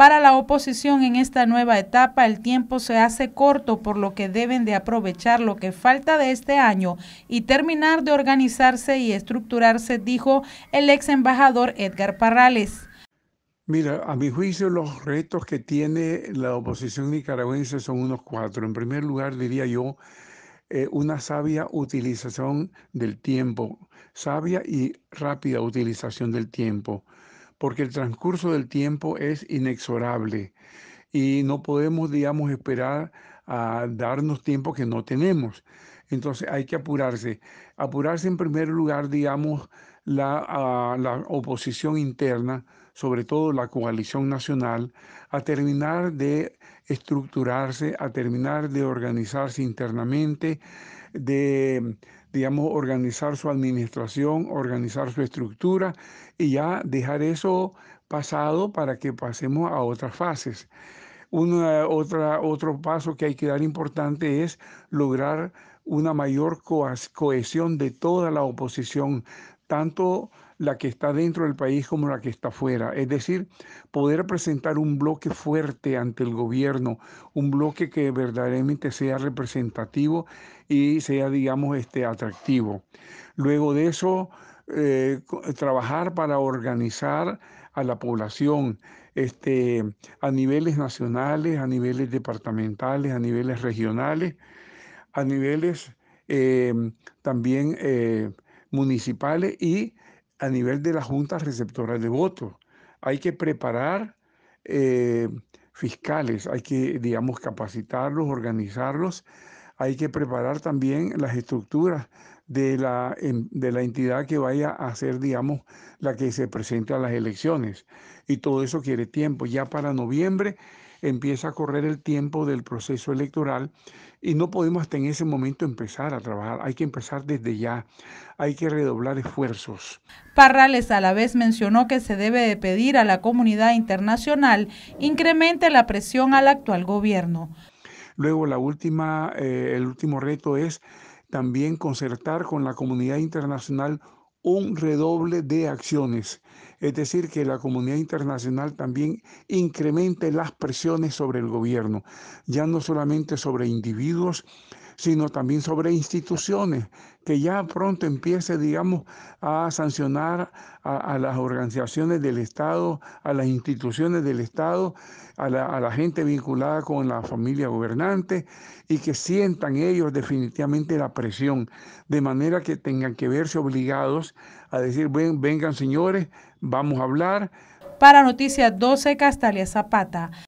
Para la oposición en esta nueva etapa el tiempo se hace corto por lo que deben de aprovechar lo que falta de este año y terminar de organizarse y estructurarse, dijo el ex embajador Edgar Parrales. Mira, a mi juicio los retos que tiene la oposición nicaragüense son unos cuatro. En primer lugar, diría yo, eh, una sabia utilización del tiempo, sabia y rápida utilización del tiempo porque el transcurso del tiempo es inexorable y no podemos, digamos, esperar a darnos tiempo que no tenemos. Entonces hay que apurarse. Apurarse en primer lugar, digamos, la, ah, la oposición interna, sobre todo la coalición nacional, a terminar de estructurarse, a terminar de organizarse internamente, de, digamos, organizar su administración, organizar su estructura y ya dejar eso pasado para que pasemos a otras fases. otra, otro paso que hay que dar importante es lograr una mayor cohesión de toda la oposición tanto la que está dentro del país como la que está fuera. Es decir, poder presentar un bloque fuerte ante el gobierno, un bloque que verdaderamente sea representativo y sea, digamos, este, atractivo. Luego de eso, eh, trabajar para organizar a la población este, a niveles nacionales, a niveles departamentales, a niveles regionales, a niveles eh, también... Eh, municipales y a nivel de las juntas receptoras de votos. Hay que preparar eh, fiscales, hay que, digamos, capacitarlos, organizarlos, hay que preparar también las estructuras de la, de la entidad que vaya a ser, digamos, la que se presente a las elecciones. Y todo eso quiere tiempo. Ya para noviembre empieza a correr el tiempo del proceso electoral y no podemos hasta en ese momento empezar a trabajar, hay que empezar desde ya, hay que redoblar esfuerzos. Parrales a la vez mencionó que se debe de pedir a la comunidad internacional incremente la presión al actual gobierno. Luego la última, eh, el último reto es también concertar con la comunidad internacional un redoble de acciones, es decir, que la comunidad internacional también incremente las presiones sobre el gobierno, ya no solamente sobre individuos, sino también sobre instituciones que ya pronto empiece, digamos, a sancionar a, las organizaciones del Estado, a las instituciones del Estado, a la, gente vinculada con la familia gobernante y que sientan ellos definitivamente la presión, de manera que tengan que verse obligados a decir, bueno vengan señores, vamos a hablar. Para Noticias 12, Castalia Zapata.